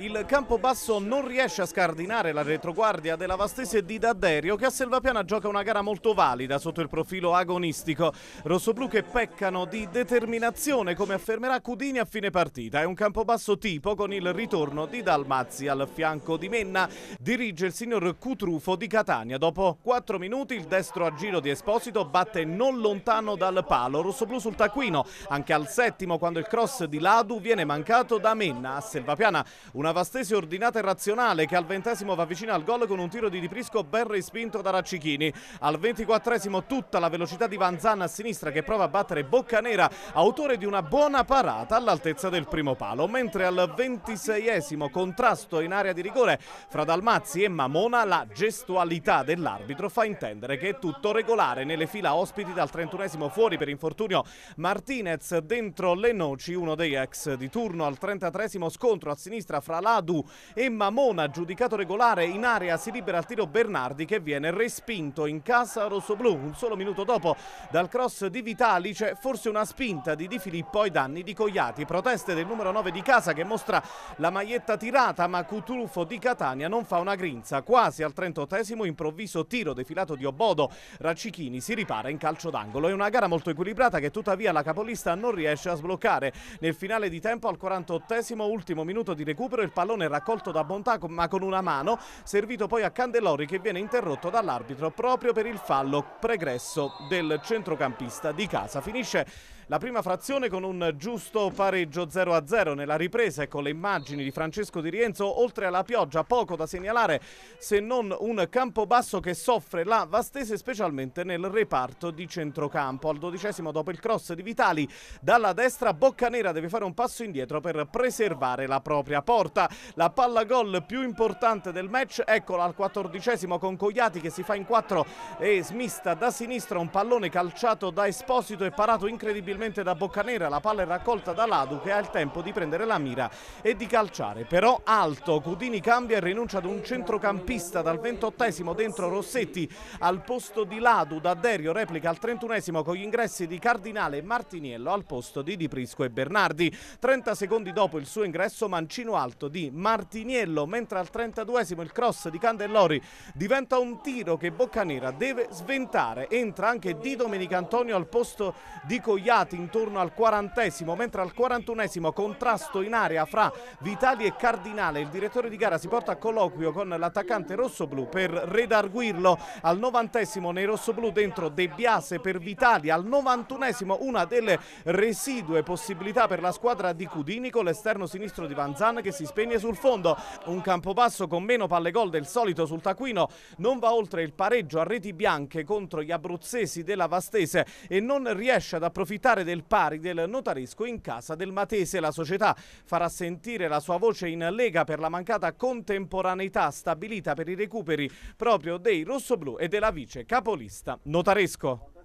Il campo basso non riesce a scardinare la retroguardia della Vastese di D'Adderio che a Selvapiana gioca una gara molto valida sotto il profilo agonistico. Rossoblu che peccano di determinazione come affermerà Cudini a fine partita. È un campo basso tipo con il ritorno di Dalmazzi al fianco di Menna. Dirige il signor Cutrufo di Catania. Dopo 4 minuti il destro a giro di Esposito batte non lontano dal palo. Rossoblu sul taccuino anche al settimo quando il cross di Ladu viene mancato toccato da Menna a Selvapiana. Una vastese ordinata e razionale che al ventesimo va vicino al gol con un tiro di Diprisco ben respinto da Raccichini. Al ventiquattresimo tutta la velocità di Vanzan a sinistra che prova a battere Boccanera, autore di una buona parata all'altezza del primo palo. Mentre al ventiseiesimo contrasto in area di rigore fra Dalmazzi e Mamona la gestualità dell'arbitro fa intendere che è tutto regolare nelle fila ospiti dal trentunesimo fuori per infortunio Martinez dentro le noci uno dei ex di turno al 33 scontro a sinistra fra Ladu e Mamona, giudicato regolare in area si libera il tiro Bernardi che viene respinto in casa rossoblù. Un solo minuto dopo dal cross di Vitali c'è forse una spinta di Di Filippo ai danni di Cogliati. Proteste del numero 9 di casa che mostra la maglietta tirata ma Cutulfo di Catania non fa una grinza. Quasi al 38 improvviso tiro defilato di Obodo. Raccichini si ripara in calcio d'angolo. È una gara molto equilibrata che tuttavia la capolista non riesce a sbloccare. Nel finale di tempo al 40 48esimo, ultimo minuto di recupero, il pallone raccolto da Bontà ma con una mano, servito poi a Candelori che viene interrotto dall'arbitro proprio per il fallo pregresso del centrocampista di casa. Finisce la prima frazione con un giusto pareggio 0-0 nella ripresa e con le immagini di Francesco Di Rienzo, oltre alla pioggia poco da segnalare se non un campo basso che soffre la vastese specialmente nel reparto di centrocampo. Al dodicesimo dopo il cross di Vitali dalla destra Boccanera deve fare un passo indietro per preservare la propria porta. La palla gol più importante del match, eccola al quattordicesimo con Cogliati che si fa in quattro e smista da sinistra un pallone calciato da Esposito e parato incredibilmente probabilmente da Boccanera, la palla è raccolta da Ladu che ha il tempo di prendere la mira e di calciare, però alto, Cudini cambia e rinuncia ad un centrocampista dal 28 dentro Rossetti al posto di Ladu, da Derio replica al 31 con gli ingressi di Cardinale e Martiniello al posto di Di Prisco e Bernardi, 30 secondi dopo il suo ingresso mancino alto di Martiniello, mentre al 32 il cross di Candellori diventa un tiro che Boccanera deve sventare, entra anche Di Domenico Antonio al posto di Cogliati segnati intorno al quarantesimo, mentre al quarantunesimo contrasto in area fra Vitali e Cardinale. Il direttore di gara si porta a colloquio con l'attaccante rossoblu per redarguirlo. Al novantesimo nei rossoblu dentro De Biase per Vitali. Al novantunesimo una delle residue possibilità per la squadra di Cudini con l'esterno sinistro di Vanzan che si spegne sul fondo. Un campobasso con meno palle gol del solito sul taccuino. Non va oltre il pareggio a reti bianche contro gli abruzzesi della Vastese e non riesce ad approfittare titolare del pari del notaresco in casa del Matese. La società farà sentire la sua voce in Lega per la mancata contemporaneità stabilita per i recuperi proprio dei rossoblù e della vice capolista notaresco.